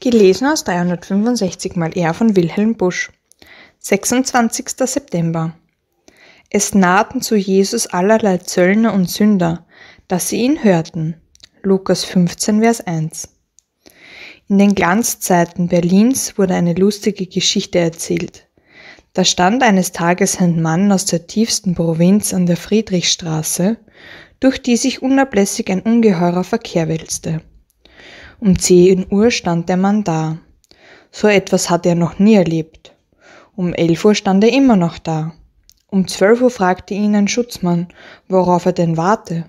Gelesen aus 365 mal R von Wilhelm Busch. 26. September. Es nahten zu Jesus allerlei Zöllner und Sünder, dass sie ihn hörten. Lukas 15, Vers 1. In den Glanzzeiten Berlins wurde eine lustige Geschichte erzählt. Da stand eines Tages ein Mann aus der tiefsten Provinz an der Friedrichstraße, durch die sich unablässig ein ungeheurer Verkehr wälzte. Um 10 Uhr stand der Mann da. So etwas hatte er noch nie erlebt. Um 11 Uhr stand er immer noch da. Um 12 Uhr fragte ihn ein Schutzmann, worauf er denn warte.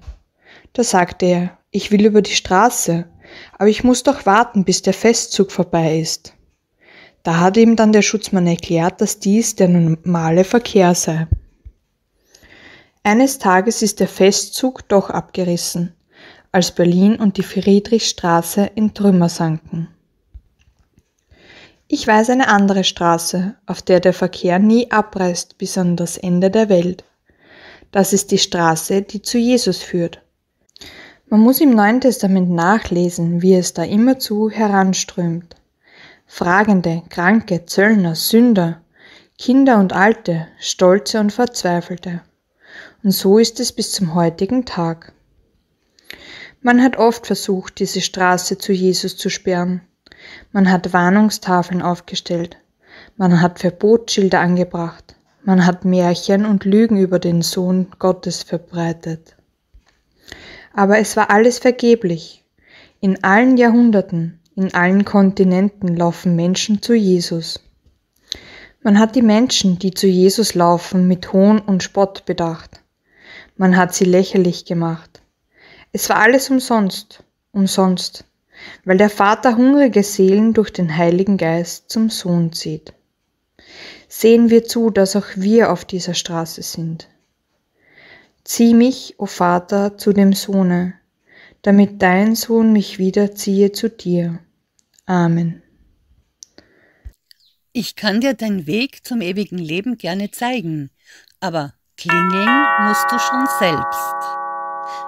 Da sagte er, ich will über die Straße, aber ich muss doch warten, bis der Festzug vorbei ist. Da hat ihm dann der Schutzmann erklärt, dass dies der normale Verkehr sei. Eines Tages ist der Festzug doch abgerissen als Berlin und die Friedrichstraße in Trümmer sanken. Ich weiß eine andere Straße, auf der der Verkehr nie abreißt bis an das Ende der Welt. Das ist die Straße, die zu Jesus führt. Man muss im Neuen Testament nachlesen, wie es da immerzu heranströmt. Fragende, Kranke, Zöllner, Sünder, Kinder und Alte, Stolze und Verzweifelte. Und so ist es bis zum heutigen Tag. Man hat oft versucht, diese Straße zu Jesus zu sperren. Man hat Warnungstafeln aufgestellt. Man hat Verbotsschilder angebracht. Man hat Märchen und Lügen über den Sohn Gottes verbreitet. Aber es war alles vergeblich. In allen Jahrhunderten, in allen Kontinenten laufen Menschen zu Jesus. Man hat die Menschen, die zu Jesus laufen, mit Hohn und Spott bedacht. Man hat sie lächerlich gemacht. Es war alles umsonst, umsonst, weil der Vater hungrige Seelen durch den Heiligen Geist zum Sohn zieht. Sehen wir zu, dass auch wir auf dieser Straße sind. Zieh mich, o oh Vater, zu dem Sohne, damit dein Sohn mich wieder ziehe zu dir. Amen. Ich kann dir deinen Weg zum ewigen Leben gerne zeigen, aber klingeln musst du schon selbst.